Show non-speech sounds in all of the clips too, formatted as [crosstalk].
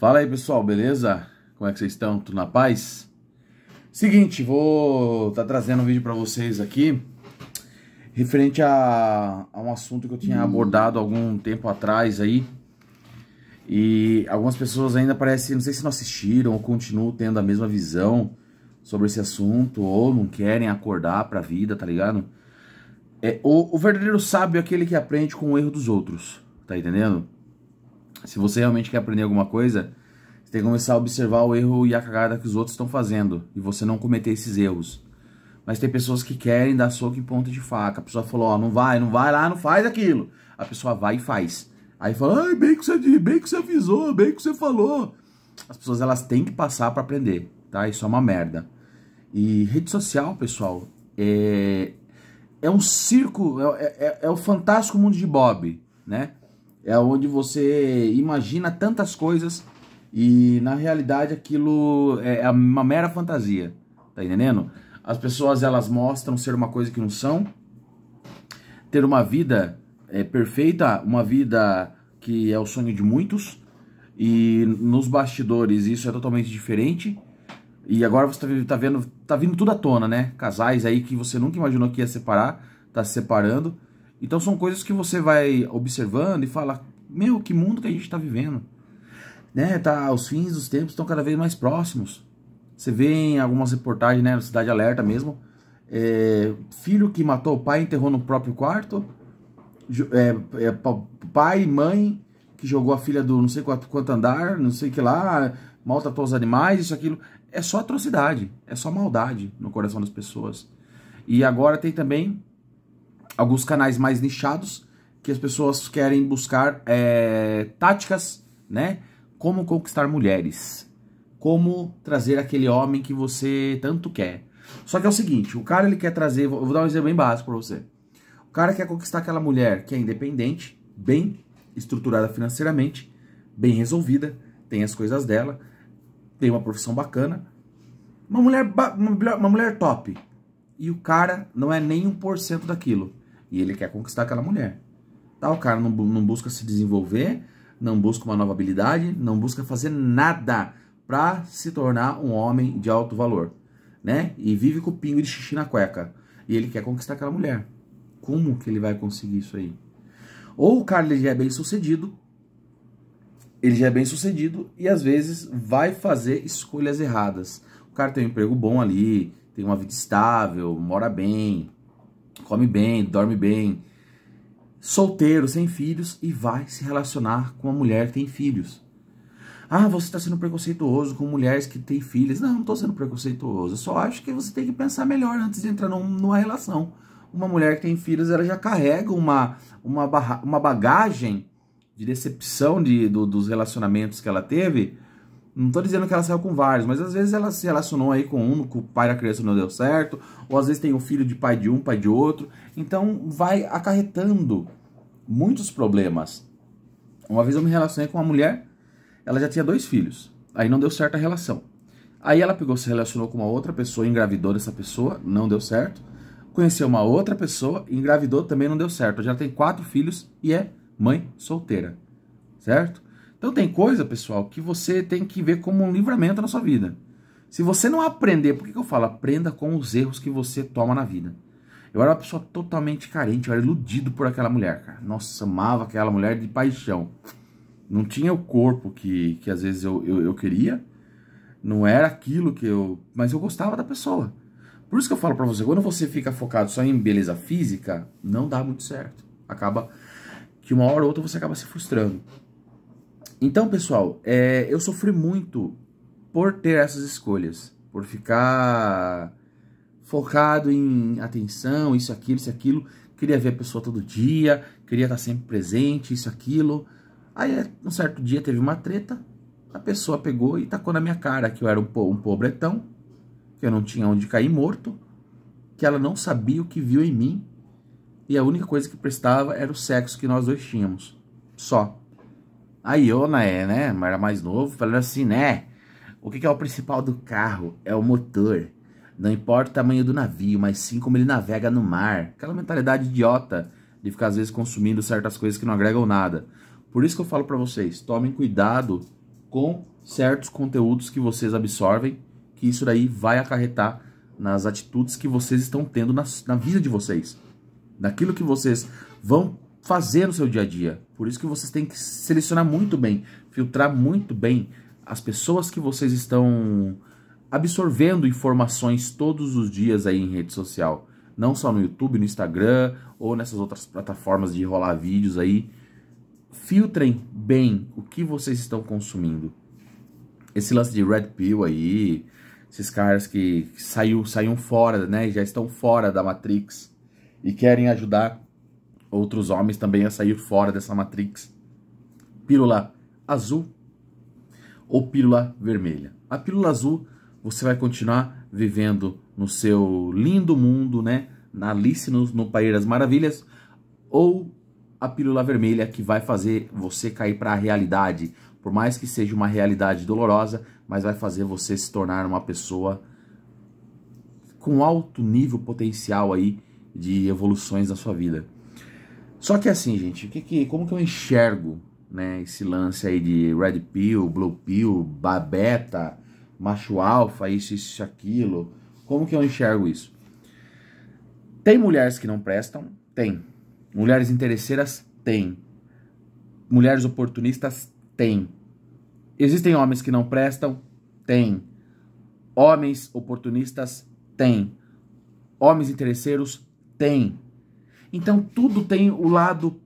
Fala aí pessoal, beleza? Como é que vocês estão? Tudo na paz? Seguinte, vou estar tá trazendo um vídeo para vocês aqui referente a, a, um assunto que eu tinha abordado algum tempo atrás aí. E algumas pessoas ainda parecem, não sei se não assistiram ou continuam tendo a mesma visão sobre esse assunto ou não querem acordar para a vida, tá ligado? É, o, o verdadeiro sábio é aquele que aprende com o erro dos outros, tá entendendo? Se você realmente quer aprender alguma coisa, você tem que começar a observar o erro e a cagada que os outros estão fazendo e você não cometer esses erros. Mas tem pessoas que querem dar soco em ponta de faca. A pessoa falou, ó, oh, não vai, não vai lá, não faz aquilo. A pessoa vai e faz. Aí fala, ai, bem que você, bem que você avisou, bem que você falou. As pessoas elas têm que passar para aprender, tá? Isso é uma merda. E rede social, pessoal, é, é um circo, é, é, é o fantástico mundo de Bob, né? é onde você imagina tantas coisas e na realidade aquilo é, é uma mera fantasia, tá entendendo? As pessoas elas mostram ser uma coisa que não são, ter uma vida é, perfeita, uma vida que é o sonho de muitos e nos bastidores isso é totalmente diferente. E agora você tá, tá vendo, tá vindo tudo à tona, né? Casais aí que você nunca imaginou que ia separar, tá se separando então são coisas que você vai observando e fala, meu, que mundo que a gente está vivendo. Né? Tá, os fins dos tempos estão cada vez mais próximos. Você vê em algumas reportagens, né, no Cidade Alerta mesmo, é, filho que matou o pai enterrou no próprio quarto, é, é, pai e mãe que jogou a filha do não sei quanto, quanto andar, não sei que lá, maltratou os animais, isso, aquilo. É só atrocidade, é só maldade no coração das pessoas. E agora tem também alguns canais mais nichados que as pessoas querem buscar é, táticas, né? Como conquistar mulheres, como trazer aquele homem que você tanto quer. Só que é o seguinte, o cara ele quer trazer, eu vou dar um exemplo bem básico para você. O cara quer conquistar aquela mulher que é independente, bem estruturada financeiramente, bem resolvida, tem as coisas dela, tem uma profissão bacana, uma mulher, uma mulher top. E o cara não é nem 1% daquilo. E ele quer conquistar aquela mulher. Tá, o cara não, não busca se desenvolver, não busca uma nova habilidade, não busca fazer nada para se tornar um homem de alto valor, né? E vive com o pingo de xixi na cueca. E ele quer conquistar aquela mulher. Como que ele vai conseguir isso aí? Ou o cara ele já é bem sucedido, ele já é bem sucedido e às vezes vai fazer escolhas erradas. O cara tem um emprego bom ali, tem uma vida estável, mora bem, come bem, dorme bem, solteiro, sem filhos e vai se relacionar com uma mulher que tem filhos. Ah, você está sendo preconceituoso com mulheres que têm filhos Não, não estou sendo preconceituoso. Eu só acho que você tem que pensar melhor antes de entrar numa relação. Uma mulher que tem filhos, ela já carrega uma, uma, uma bagagem de decepção de, do, dos relacionamentos que ela teve não tô dizendo que ela saiu com vários, mas às vezes ela se relacionou aí com um, com o pai da criança não deu certo, ou às vezes tem o filho de pai de um, pai de outro. Então vai acarretando muitos problemas. Uma vez eu me relacionei com uma mulher, ela já tinha dois filhos, aí não deu certo a relação. Aí ela pegou, se relacionou com uma outra pessoa, engravidou dessa pessoa, não deu certo. Conheceu uma outra pessoa, engravidou, também não deu certo. Já tem quatro filhos e é mãe solteira, certo? Então tem coisa, pessoal, que você tem que ver como um livramento na sua vida. Se você não aprender, por que, que eu falo? Aprenda com os erros que você toma na vida. Eu era uma pessoa totalmente carente, eu era iludido por aquela mulher, cara. Nossa, amava aquela mulher de paixão. Não tinha o corpo que, que às vezes eu, eu, eu queria, não era aquilo que eu. Mas eu gostava da pessoa. Por isso que eu falo para você, quando você fica focado só em beleza física, não dá muito certo. Acaba que uma hora ou outra você acaba se frustrando. Então, pessoal, é, eu sofri muito por ter essas escolhas, por ficar focado em atenção, isso, aquilo, isso, aquilo. Queria ver a pessoa todo dia, queria estar sempre presente, isso, aquilo. Aí, um certo dia, teve uma treta, a pessoa pegou e tacou na minha cara que eu era um, po um pobretão, que eu não tinha onde cair morto, que ela não sabia o que viu em mim e a única coisa que prestava era o sexo que nós dois tínhamos. Só. A Iona é, né? Mas né, era mais novo, falando assim, né? O que, que é o principal do carro? É o motor. Não importa o tamanho do navio, mas sim como ele navega no mar. Aquela mentalidade idiota de ficar às vezes consumindo certas coisas que não agregam nada. Por isso que eu falo para vocês, tomem cuidado com certos conteúdos que vocês absorvem, que isso daí vai acarretar nas atitudes que vocês estão tendo na, na vida de vocês. Naquilo que vocês vão fazer no seu dia a dia. Por isso que vocês têm que selecionar muito bem, filtrar muito bem as pessoas que vocês estão absorvendo informações todos os dias aí em rede social. Não só no YouTube, no Instagram ou nessas outras plataformas de rolar vídeos aí. Filtrem bem o que vocês estão consumindo. Esse lance de Red Pill aí, esses caras que saiu, saíram fora, né? Já estão fora da Matrix e querem ajudar outros homens também a sair fora dessa matrix. Pílula azul ou pílula vermelha. A pílula azul, você vai continuar vivendo no seu lindo mundo, né? Na Alice no, no País das Maravilhas, ou a pílula vermelha que vai fazer você cair para a realidade, por mais que seja uma realidade dolorosa, mas vai fazer você se tornar uma pessoa com alto nível potencial aí de evoluções na sua vida. Só que assim, gente, que, que, como que eu enxergo né, esse lance aí de Red Pill, Blue Pill, Babeta, Macho Alfa, isso, isso, aquilo. Como que eu enxergo isso? Tem mulheres que não prestam? Tem. Mulheres interesseiras? Tem. Mulheres oportunistas? Tem. Existem homens que não prestam? Tem. Homens oportunistas? Tem. Homens interesseiros? Tem. Então tudo tem o lado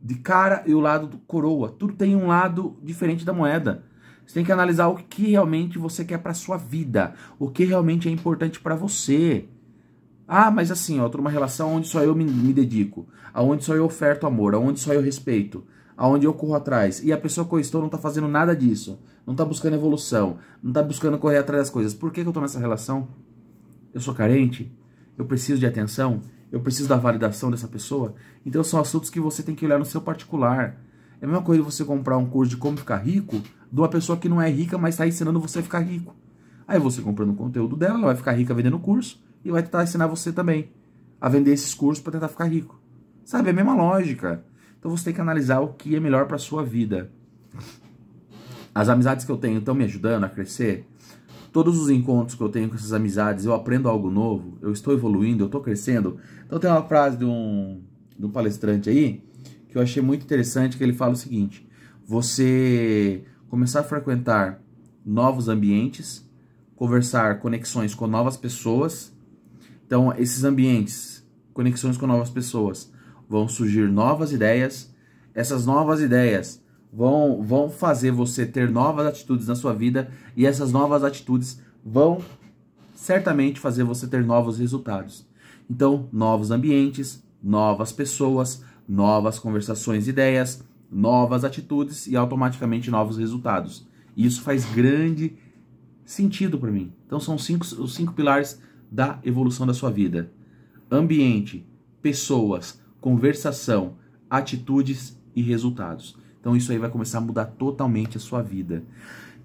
de cara e o lado do coroa. Tudo tem um lado diferente da moeda. Você tem que analisar o que realmente você quer para sua vida, o que realmente é importante para você. Ah, mas assim, ó, eu tô numa relação onde só eu me, me dedico, aonde só eu oferto amor, aonde só eu respeito, aonde eu corro atrás. E a pessoa que eu estou não tá fazendo nada disso, não tá buscando evolução, não tá buscando correr atrás das coisas. Por que, que eu tô nessa relação? Eu sou carente? Eu preciso de atenção? eu preciso da validação dessa pessoa. Então são assuntos que você tem que olhar no seu particular. É a mesma coisa você comprar um curso de como ficar rico de uma pessoa que não é rica, mas está ensinando você a ficar rico. Aí você comprando o conteúdo dela, ela vai ficar rica vendendo curso e vai tentar ensinar você também a vender esses cursos para tentar ficar rico. Sabe, é a mesma lógica. Então você tem que analisar o que é melhor para sua vida. As amizades que eu tenho estão me ajudando a crescer? Todos os encontros que eu tenho com essas amizades, eu aprendo algo novo, eu estou evoluindo, eu estou crescendo. Então tem uma frase de um, de um palestrante aí que eu achei muito interessante, que ele fala o seguinte, você começar a frequentar novos ambientes, conversar conexões com novas pessoas. Então, esses ambientes, conexões com novas pessoas, vão surgir novas ideias. Essas novas ideias vão, vão fazer você ter novas atitudes na sua vida e essas novas atitudes vão certamente fazer você ter novos resultados. Então, novos ambientes, novas pessoas, novas conversações, ideias, novas atitudes e automaticamente novos resultados. E isso faz grande sentido para mim. Então, são cinco, os cinco pilares da evolução da sua vida: ambiente, pessoas, conversação, atitudes e resultados. Então isso aí vai começar a mudar totalmente a sua vida.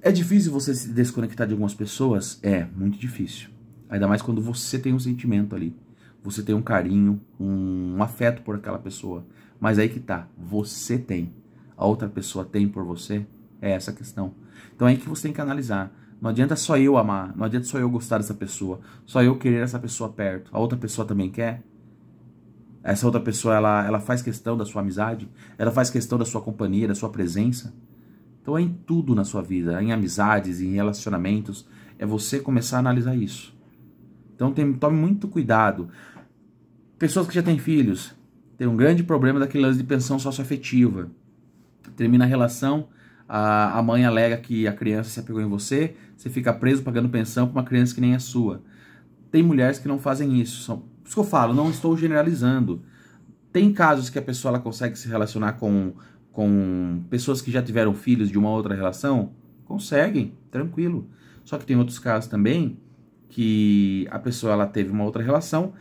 É difícil você se desconectar de algumas pessoas? É, muito difícil. Ainda mais quando você tem um sentimento ali. Você tem um carinho, um afeto por aquela pessoa. Mas aí que tá, você tem. A outra pessoa tem por você? É essa a questão. Então é aí que você tem que analisar. Não adianta só eu amar, não adianta só eu gostar dessa pessoa, só eu querer essa pessoa perto. A outra pessoa também quer? Essa outra pessoa, ela, ela faz questão da sua amizade, ela faz questão da sua companhia, da sua presença. Então é em tudo na sua vida, em amizades, em relacionamentos, é você começar a analisar isso. Então tem, tome muito cuidado. Pessoas que já têm filhos têm um grande problema daquele lance de pensão socioafetiva. Termina a relação, a, a mãe alega que a criança se apegou em você, você fica preso pagando pensão para uma criança que nem é sua. Tem mulheres que não fazem isso, são por isso que eu falo, não estou generalizando. Tem casos que a pessoa ela consegue se relacionar com, com pessoas que já tiveram filhos de uma outra relação? Conseguem, tranquilo. Só que tem outros casos também que a pessoa ela teve uma outra relação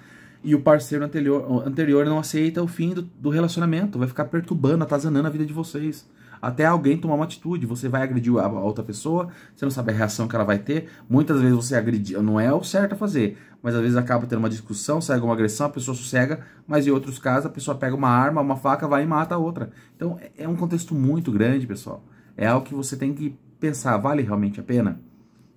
e o parceiro anterior, anterior não aceita o fim do, do relacionamento, vai ficar perturbando, atazanando a vida de vocês até alguém tomar uma atitude. Você vai agredir a outra pessoa, você não sabe a reação que ela vai ter. Muitas vezes você agrediu, não é o certo a fazer, mas às vezes acaba tendo uma discussão, sai alguma agressão, a pessoa sossega, mas em outros casos a pessoa pega uma arma, uma faca, vai e mata a outra. Então é, é um contexto muito grande, pessoal. É algo que você tem que pensar, vale realmente a pena?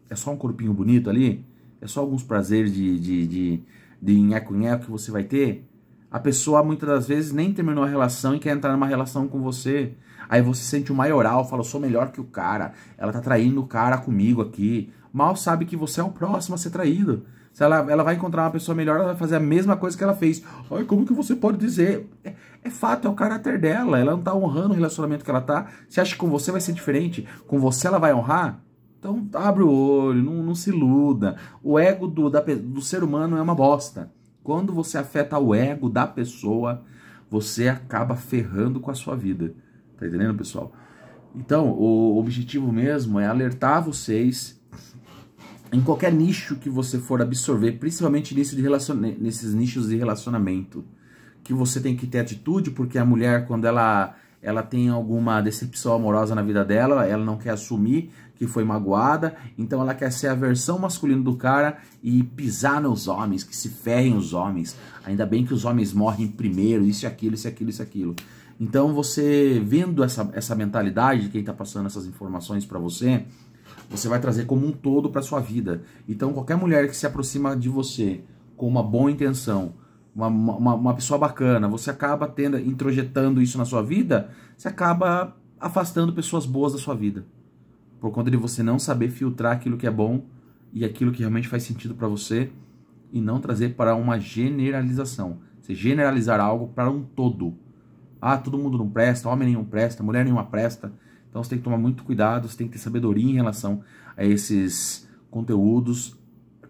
É só um corpinho bonito ali? É só alguns prazeres de, de, de, de nheco-nheco que você vai ter? A pessoa muitas das vezes nem terminou a relação e quer entrar numa relação com você. Aí você sente o maioral, fala, eu sou melhor que o cara, ela tá traindo o cara comigo aqui. Mal sabe que você é o próximo a ser traído. Se ela, ela vai encontrar uma pessoa melhor, ela vai fazer a mesma coisa que ela fez. Ai, como que você pode dizer? É, é fato, é o caráter dela. Ela não tá honrando o relacionamento que ela tá. Você acha que com você vai ser diferente? Com você ela vai honrar? Então abre o olho, não, não se iluda. O ego do, da, do ser humano é uma bosta. Quando você afeta o ego da pessoa, você acaba ferrando com a sua vida. Tá entendendo, pessoal? Então, o objetivo mesmo é alertar vocês em qualquer nicho que você for absorver, principalmente nisso de relacion... nesses nichos de relacionamento, que você tem que ter atitude, porque a mulher, quando ela, ela tem alguma decepção amorosa na vida dela, ela não quer assumir, que foi magoada, então ela quer ser a versão masculina do cara e pisar nos homens, que se ferrem os homens. Ainda bem que os homens morrem primeiro, isso e aquilo, isso e aquilo, isso e aquilo. Então você vendo essa, essa mentalidade de quem está passando essas informações para você, você vai trazer como um todo para sua vida. Então qualquer mulher que se aproxima de você com uma boa intenção, uma, uma, uma, pessoa bacana, você acaba tendo, introjetando isso na sua vida, você acaba afastando pessoas boas da sua vida por conta de você não saber filtrar aquilo que é bom e aquilo que realmente faz sentido para você e não trazer para uma generalização. Você generalizar algo para um todo. Ah, todo mundo não presta, homem nenhum presta, mulher nenhuma presta. Então você tem que tomar muito cuidado, você tem que ter sabedoria em relação a esses conteúdos,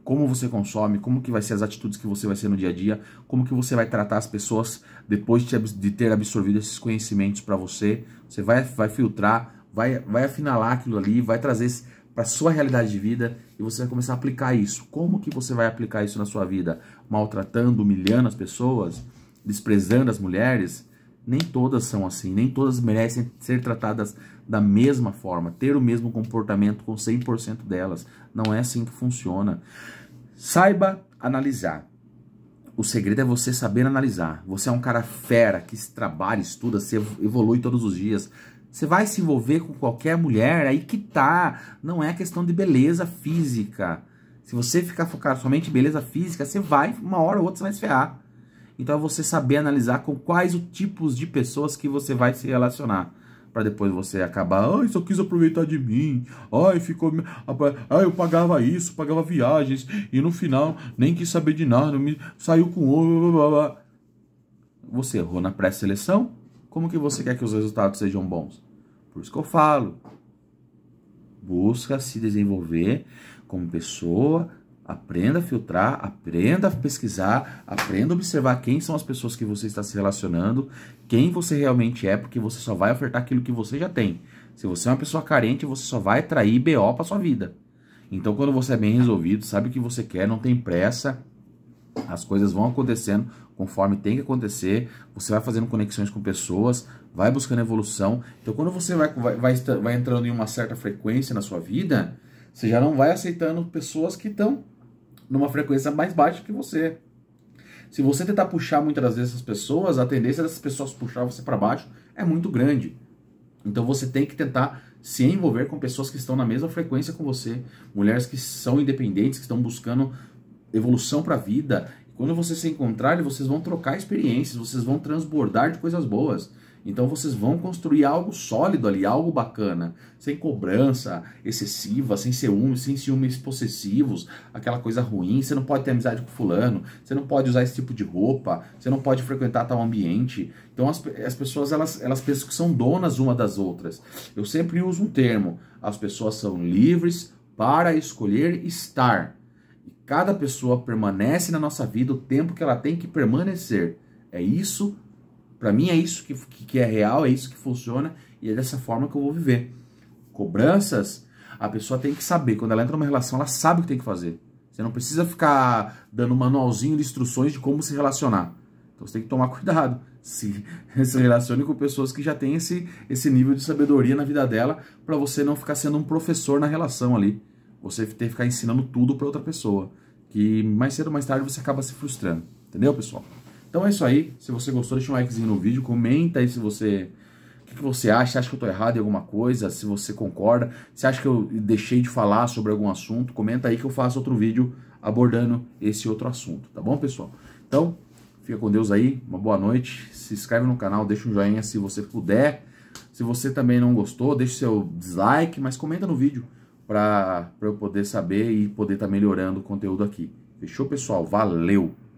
como você consome, como que vai ser as atitudes que você vai ser no dia a dia, como que você vai tratar as pessoas depois de ter absorvido esses conhecimentos para você. Você vai, vai filtrar vai, vai afinalar aquilo ali, vai trazer para sua realidade de vida e você vai começar a aplicar isso. Como que você vai aplicar isso na sua vida? Maltratando, humilhando as pessoas, desprezando as mulheres? Nem todas são assim, nem todas merecem ser tratadas da mesma forma, ter o mesmo comportamento com 100% delas. Não é assim que funciona. Saiba analisar. O segredo é você saber analisar. Você é um cara fera que trabalha, estuda, se evolui todos os dias. Você vai se envolver com qualquer mulher, aí que tá. Não é questão de beleza física. Se você ficar focado somente em beleza física, você vai, uma hora ou outra, você vai se ferrar. Então é você saber analisar com quais os tipos de pessoas que você vai se relacionar. para depois você acabar, ai, só quis aproveitar de mim, ai, ficou. Ai, eu pagava isso, pagava viagens, e no final nem quis saber de nada, me saiu com. Você errou na pré-seleção, como que você quer que os resultados sejam bons? Por isso que eu falo. Busca se desenvolver como pessoa, aprenda a filtrar, aprenda a pesquisar, aprenda a observar quem são as pessoas que você está se relacionando, quem você realmente é, porque você só vai ofertar aquilo que você já tem. Se você é uma pessoa carente, você só vai atrair BO para sua vida. Então, quando você é bem resolvido, sabe o que você quer, não tem pressa, as coisas vão acontecendo conforme tem que acontecer, você vai fazendo conexões com pessoas, vai buscando evolução. Então, quando você vai, vai, vai, vai entrando em uma certa frequência na sua vida, você já não vai aceitando pessoas que estão numa frequência mais baixa que você. Se você tentar puxar muitas das vezes essas pessoas, a tendência dessas pessoas puxar você para baixo é muito grande. Então você tem que tentar se envolver com pessoas que estão na mesma frequência com você, mulheres que são independentes, que estão buscando evolução para a vida. Quando vocês se encontrarem, vocês vão trocar experiências, vocês vão transbordar de coisas boas. Então vocês vão construir algo sólido ali, algo bacana, sem cobrança excessiva, sem ciúmes, sem ciúmes possessivos, aquela coisa ruim. Você não pode ter amizade com fulano, você não pode usar esse tipo de roupa, você não pode frequentar tal ambiente. Então as, as pessoas elas, elas pensam que são donas uma das outras. Eu sempre uso um termo: as pessoas são livres para escolher estar Cada pessoa permanece na nossa vida o tempo que ela tem que permanecer. É isso, para mim é isso que, que é real, é isso que funciona e é dessa forma que eu vou viver. Cobranças, a pessoa tem que saber. Quando ela entra numa relação, ela sabe o que tem que fazer. Você não precisa ficar dando um manualzinho de instruções de como se relacionar. Então você tem que tomar [laughs] cuidado. Se, se relacione com pessoas que já têm esse, esse nível de sabedoria na vida dela, para você não ficar sendo um professor na relação ali. Você ter que ficar ensinando tudo para outra pessoa que mais cedo ou mais tarde você acaba se frustrando. Entendeu, pessoal? Então é isso aí. Se você gostou, deixa um likezinho no vídeo. Comenta aí se você. O que, que você acha? Você acha que eu tô errado em alguma coisa? Se você concorda? Se acha que eu deixei de falar sobre algum assunto? Comenta aí que eu faço outro vídeo abordando esse outro assunto, tá bom, pessoal? Então, fica com Deus aí. Uma boa noite. Se inscreve no canal, deixa um joinha se você puder. Se você também não gostou, deixa o seu dislike, mas comenta no vídeo para eu poder saber e poder estar tá melhorando o conteúdo aqui. Fechou, pessoal? Valeu!